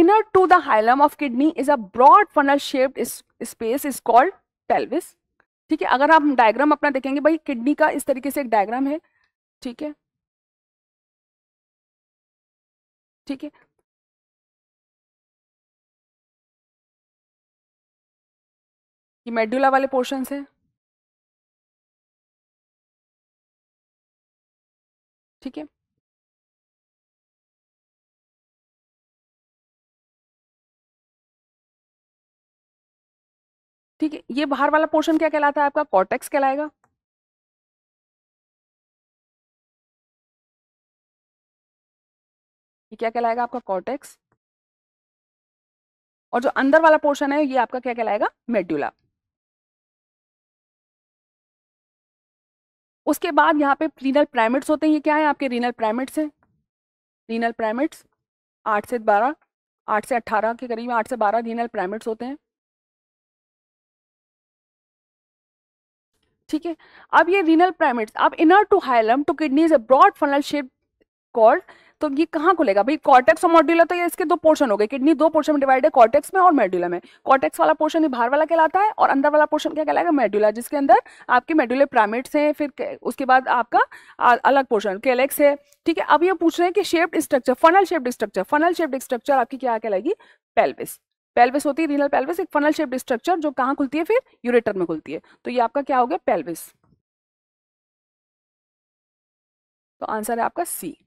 inner to the hilum of kidney is a broad funnel shaped space is called pelvis ठीक है अगर आप diagram अपना देखेंगे भाई किडनी का इस तरीके से एक डायग्राम है ठीक है ठीक है ये मेड्यूला वाले पोर्शन है ठीक है ठीक है ये बाहर वाला पोर्शन क्या कहलाता है आपका कॉर्टेक्स कहलाएगा ये क्या कहलाएगा आपका कॉर्टेक्स और जो अंदर वाला पोर्शन है ये आपका क्या कहलाएगा मेड्यूला उसके बाद यहाँ पे रीनल प्राइमेट्स होते हैं ये क्या है आपके रीनल प्राइमेट्स हैं रीनल प्राइमेट्स आठ से बारह आठ से अट्ठारह के करीब आठ से बारह रीनल प्राइमेट्स होते हैं ठीक है अब ये रीनल प्राइमेट्स अब inner to hilum to kidney is a broad funnel shape called तो ये कहाँ खुलेगा भाई कॉर्टेक्स और मॉड्यूला तो ये इसके दो पोर्शन हो गए किडनी दो पोर्शन में डिवाइड है कॉर्टेक्स में और मेड्यूला में कॉर्टेक्स वाला पोर्शन ही बाहर वाला कहलाता है और अंदर वाला पोर्शन क्या कहलाएगा मेड्यूला जिसके अंदर आपके मेड्यूले प्राइमेट्स हैं फिर उसके बाद आपका अलग पोर्शन केलेक्स है ठीक है अब ये पूछ रहे हैं कि shaped structure funnel shaped structure funnel shaped structure आपकी क्या कहलाएगी पेल्विस पेल्विस होती है रीनल पेल्विस एक फनल शेप स्ट्रक्चर जो कहाँ खुलती है फिर यूरेटर में खुलती है तो ये आपका क्या हो गया पेल्विस तो आंसर है आपका सी